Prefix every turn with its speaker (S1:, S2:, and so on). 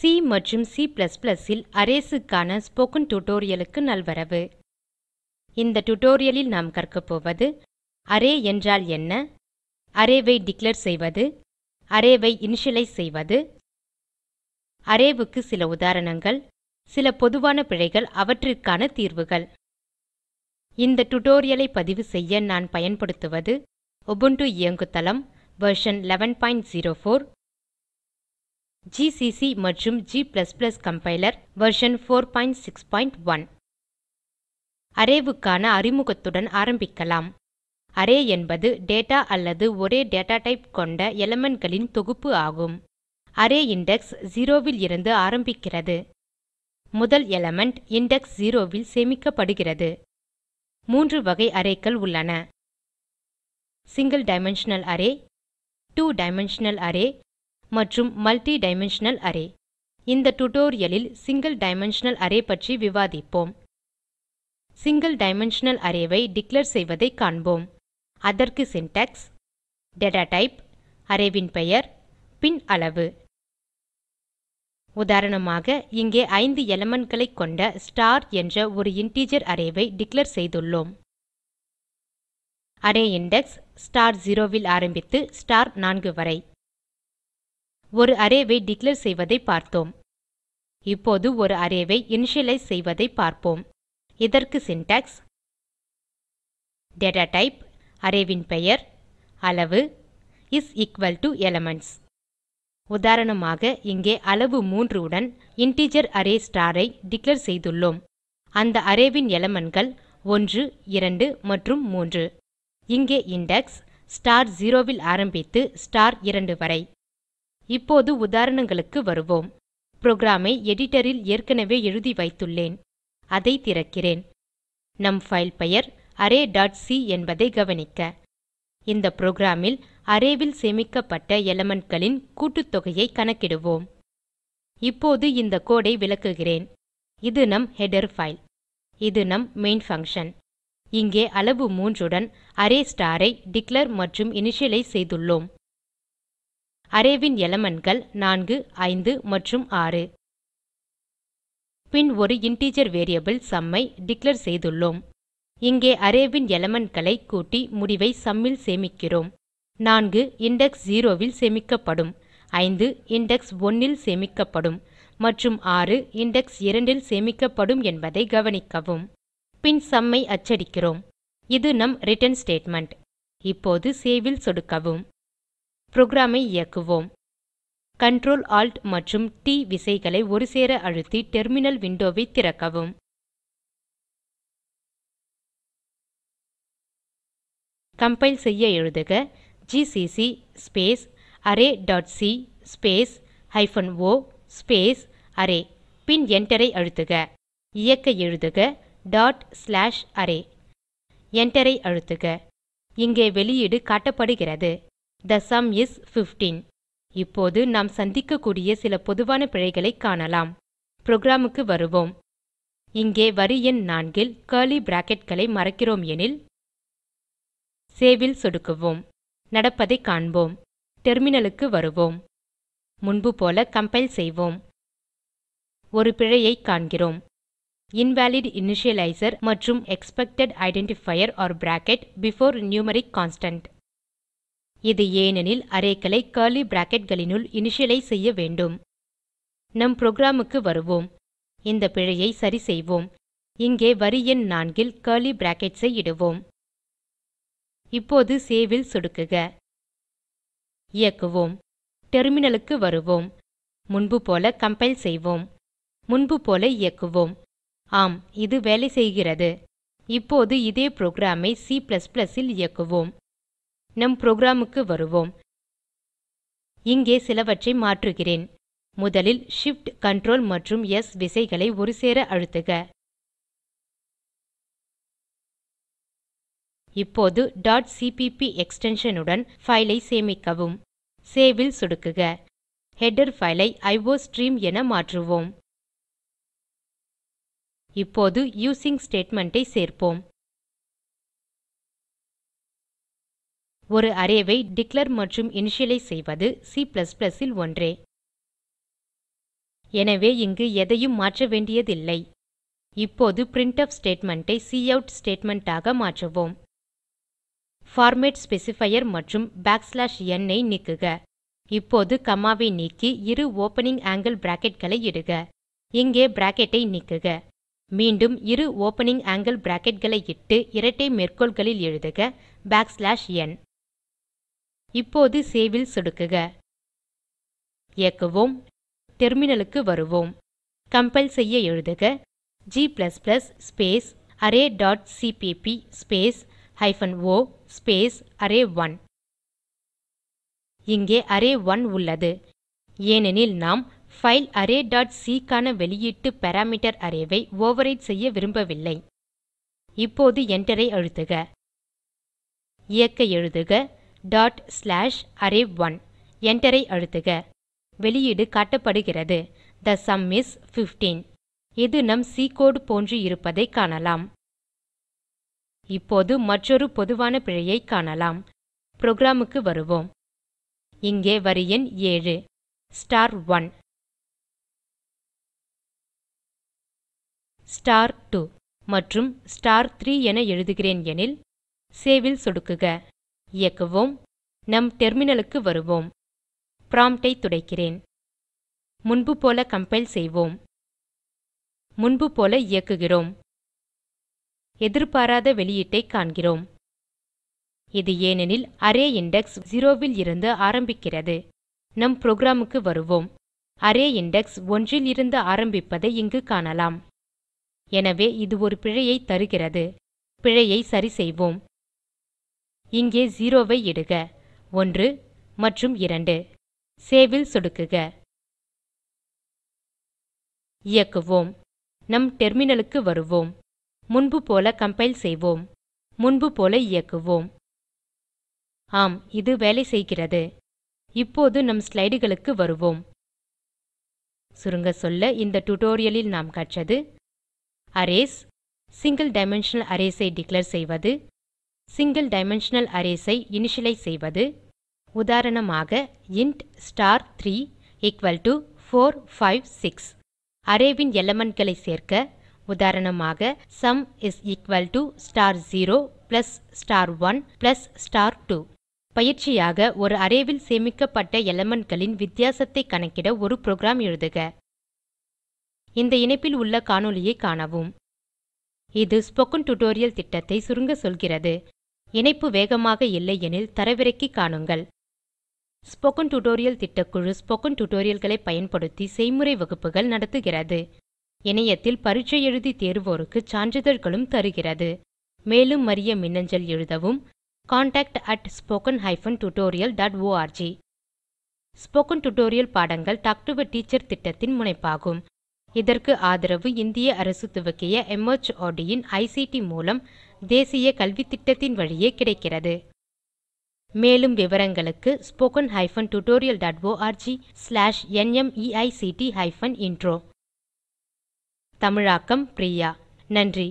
S1: C மற்றும் C ல் arraysக்கான spoken tutorialக்கு நல்வரவு இந்த tutorialல் நாம் கற்கப்போவது அரே என்றால் என்ன அரேவை டிக்ளேர் செய்வது அரேவை ஐ இனிஷியலைஸ் செய்வது அரேவுக்கு சில உதாரணங்கள் சில பொதுவான பிழைகள் அவற்றிற்கான தீர்வுகள் இந்த tutorialஐ பதிவு செய்ய நான் பயன்படுத்துவது உபுண்டு இயங்குதளம் வெர்ஷன் 1104 GCC மற்றும் g கம்பைலர் வெர்ஷன் 461 அரேவுக்கான அறிமுகத்துடன் ஆரம்பிக்கலாம் அரே என்பது டேட்டா அல்லது ஒரே டேட்டா டைப் கொண்ட elementகளின் தொகுப்பு ஆகும் அரே இண்டெக்ஸ் 0 இருந்து ஆரம்பிக்கிறது முதல் எலிமெண்ட் இண்டெக்ஸ் 0 இல் சேமிக்கப்படுகிறது மூன்று வகை அரேக்கள் உள்ளன single dimensional array two dimensional array மற்றும் மல்டி டைமென்ஷனல் அரே இந்த டுடோரியலில் சிங்கில் டைமென்ஷனல் அரே பற்றி விவாதிப்போம் சிங்கில் டைமென்ஷனல் அரே ஐ டிக்ளேர் செய்வதைக் காண்போம் அதற்கு சின்டாக்ஸ் டேட்டா டைப் பெயர் பின் அளவு உதாரணமாக இங்கே 5 elementகளை கொண்ட ஸ்டார் என்ற ஒரு இன்டிஜர் அரேவை டிக்ளேர் செய்துள்ளோம் அரே இண்டெக்ஸ் ஸ்டார் 0 ஆரம்பித்து ஸ்டார் 4 வரை ஒரு அரே ஐ டிக்ளேர் செய்வதை பார்த்தோம் இப்போது ஒரு அரே ஐ இனிஷியலைஸ் செய்வதை பார்ப்போம் இதற்கு சின்டாக்ஸ் டேட்டா டைப் அரேவின் பெயர் அளவு இஸ் எக்குவல் டோ எலிமென்ட்ஸ் உதாரணமாக இங்கே அளவு 3 உடன் இன்டிஜர் அரே ஸ்டார் ஐ டிக்ளேர் செய்துள்ளோம் அந்த அரேவின் எலமெண்ட்கள் ஒன்று இரண்டு மற்றும் மூன்று இங்கே இண்டெக்ஸ் ஸ்டார் ஜீரோவில் ஆரம்பித்து ஸ்டார் இரண்டு வரை இப்போது உதாரணங்களுக்கு வருவோம் புரோகிராம் எடிட்டரில் ஏற்கனவே எழுதி வைத்துள்ளேன் அதை திறக்கிறேன் நம் ஃபைல் பெயர் அரே டாட் சி என்பதை கவனிக்க இந்த புரோகிராம் அரேவில் சேமிக்கப்பட்ட எலமெண்ட்களின் கூட்டுத்தொகையை கணக்கிடுவோம் இப்போது இந்த கோடை விளக்குகிறேன் இது நம் ஹெடர் ஃபைல் இது நம் மெயின் ஃபங்ஷன் இங்கே அளவு மூன்றுடன் அரே ஸ்டார் ஐ டிக்ளேர் மற்றும் இனிஷியலைஸ் செய்துள்ளோம் அரே ன் elementகள் 4 5 மற்றும் 6 பின் ஒரு இன்டிஜர் வேரியபிள் சும் ஐ டிக்ளேர் செய்துள்ளோம் இங்கே அரே ன் elementகளை கூட்டி முடிவை சும் ல் சேமிக்கிறோம் 4 இண்டெக்ஸ் 0 ல் சேமிக்கப்படும் 5 இண்டெக்ஸ் 1 ல் சேமிக்கப்படும் மற்றும் 6 இண்டெக்ஸ் 2 ல் சேமிக்கப்படும் என்பதை கவனிக்கவும் பின் சும் ஐ அச்சடிக்கிறோம் இது நம் ரிட்டர்ன் ஸ்டேட்மெண்ட் இப்போது சேவ் ல் சொடுக்கவும் புரோகிராம் ஐ இயக்குவோம் Ctrl Alt மற்றும் ட் விசைகளை ஒருசேர அழுத்தி டெர்மினல் விண்டோ ஐ திறக்கவும் கம்பைல் செய்ய எழுதுக GCC space array dot C space hyphen O space array பின் Enter ஐ அழுத்துக இயக்க எழுதுக டாட் ஸ்லாஷ் அரே Enter ஐ அழுத்துக இங்கே வெளியீடு காட்டப்படுகிறது த சம் இஸ் 15 இப்போது நாம் சந்திக்கக்கூடிய சில பொதுவான பிழைகளை காணலாம் புரோகிராமுக்கு வருவோம் இங்கே வரி எண் நான்கில் கர்லி bracketகளை மறக்கிறோம் எனில் சேவில் சொடுக்குவோம் நடப்பதை காண்போம் டெர்மினலுக்கு வருவோம் முன்பு போல கம்பைல் செய்வோம் ஒரு பிழையை காண்கிறோம் இன்வாலிட் இனிஷியலைசர் மற்றும் expected identifier or bracket before numeric constant இது ஏனெனில் arrayகளை கர்லி bracketகளினுள் இனிஷியலைஸ் செய்ய வேண்டும் நம் programக்கு வருவோம் இந்த பிழையை சரி செய்வோம் இங்கே வரி எண் நான்கில் கர்லி brackets ஐ இடுவோம் இப்போது சேவில் சொடுக்குக இயக்குவோம் டெர்மினலுக்கு வருவோம் முன்பு போல கம்பைல் செய்வோம் முன்பு போல இயக்குவோம் ஆம் இது வேலை செய்கிறது இப்போது இதே புரோகிராம் ஐ C இல் இயக்குவோம் நம் programக்கு வருவோம் இங்கே சிலவற்றை மாற்றுகிறேன் முதலில் Shift Ctrl மற்றும் S விசைகளை ஒருசேர அழுத்துக இப்போது cpp எக்ஸ்டென்ஷன் உடன் file ஐ சேமிக்கவும் சேவ் ல் சொடுக்குக ஹெடர் file ஐ என மாற்றுவோம் இப்போது யூசிங் ஸ்டேட்மெண்ட் ஐ சேர்ப்போம் ஒரு அரே ஐ டிக்ளேர் மற்றும் இனிஷியலைஸ் செய்வது C ல் ஒன்றே எனவே இங்கு எதையும் மாற்ற வேண்டியதில்லை இப்போது பிரின்ட்ஃப் ஸ்டேட்மெண்ட் ஐ கவுட் ஸ்டேட்மெண்ட் ஆக மாற்றுவோம் பார்மேட் ஸ்பெசிஃபையர் மற்றும் n ஐ நீக்குக இப்போது காமா ஐ நீக்கி இரு ஓப்பனிங் ஆங்கில் bracketகளை இடுக இங்கே பிராக்கெட் ஐ நீக்குக மீண்டும் இரு ஓப்பனிங் ஆங்கில் bracketகளை இட்டு இரட்டை மேற்கோள்களில் எழுதுக n இப்போது சேவ் ல் சொடுக்குக இயக்குவோம் டெர்மினலுக்கு வருவோம் கம்பைல் செய்ய எழுதுக g space array dot CPP space hyphen O space array one இங்கே அரே1 உள்ளது ஏனெனில் நாம் பைல் அரே டாட் சி க்கான வெளியீட்டு பாராமீட்டர் அரே ஐ ஓவர்விரைட் செய்ய விரும்பவில்லை இப்போது Enter ஐ அழுத்துக இயக்க எழுதுக டாட் ஸ்லாஷ் அரே1 Enter ஐ அழுத்துக வெளியீடு காட்டப்படுகிறது த சம் இஸ் 15 இது நம் சி கோடு போன்று இருப்பதைக் காணலாம் இப்போது மற்றொரு பொதுவான பிழையைக் காணலாம் புரோகிராம் வருவோம் இங்கே வரி எண் 7 ஸ்டார் 1 ஸ்டார் 2 மற்றும் ஸ்டார் 3 என எழுதுகிறேன் எனில் சேவில் சொடுக்குக இயக்குவோம் நம் டெர்மினலுக்கு வருவோம் ப்ராம்ப்டை துடைக்கிறேன் முன்பு போல கம்பைல் செய்வோம் முன்பு போல இயக்குகிறோம் எதிர்பாராத வெளியீட்டை காண்கிறோம் இது ஏனெனில் அரே இண்டெக்ஸ் ஜீரோவில் இருந்து ஆரம்பிக்கிறது நம் புரோகிராமுக்கு வருவோம் அரே இண்டெக்ஸ் ஒன்றில் இருந்து ஆரம்பிப்பதை இங்கு காணலாம் எனவே இது ஒரு பிழையைத் தருகிறது பிழையை சரி செய்வோம் இங்கே செரோ ஐ இடுக 1 மற்றும் 2 சேவ் ல் சொடுக்குக இயக்குவோம் நம் டெர்மினலுக்கு வருவோம் முன்பு போல கம்பைல் செய்வோம் முன்பு போல இயக்குவோம் ஆம் இது வேலை செய்கிறது இப்போது நம் slideகளுக்கு வருவோம் சுருங்க சொல்ல இந்த tutorial ல் நாம் கற்றது அரேஸ் சிங்கில் டைமென்ஷனல் அரேஸ் ஐ டிக்ளேர் செய்வது சிங்கிள் டைமென்ஷனல் அரேஸ் ஐ இனிஷியலைஸ் செய்வது உதாரணமாக இன்ட் ஸ்டார் 3 எக்குவல் டோ 4 5 6 அரேவின் ன் சேர்க்க உதாரணமாக sum is equal to star 0 plus star 1 plus star 2 பயிற்சியாக ஒரு அரேவில் சேமிக்கப்பட்ட elementகளின் வித்தியாசத்தை கணக்கிட ஒரு புரோகிராம் எழுதுக இந்த இணைப்பில் உள்ள காணொளியைக் காணவும் இது ஸ்போக்கன் டியூட்டோரியல் திட்டத்தை சுருங்க சொல்கிறது இணைப்பு வேகமாக இல்லையெனில் தரவிறக்கி காணுங்கள் ஸ்போக்கன் டியூட்டோரியல் திட்டக்குழு ஸ்போக்கன் டியூட்டோரியல்களை பயன்படுத்தி செய்முறை வகுப்புகள் நடத்துகிறது இணையத்தில் பரீட்சை எழுதி தேர்வோருக்கு சான்றிதழ்களும் தருகிறது மேலும் அறிய மின்னஞ்சல் எழுதவும் contact at spoken hyphen tutorial dot ORG spoken tutorial பாடங்கள் டாக் டு டீச்சர் திட்டத்தின் முனைப்பாகும் இதற்கு ஆதரவு இந்திய அரசு துவக்கிய எம்எச்ஆர்டி இன் ஐசிடி மூலம் தேசிய கல்வித்திட்டத்தின் வழியே கிடைக்கிறது மேலும் விவரங்களுக்கு spoken hyphen tutorial dot ORG slash NMEICT hyphen intro தமிழாக்கம் பிரியா நன்றி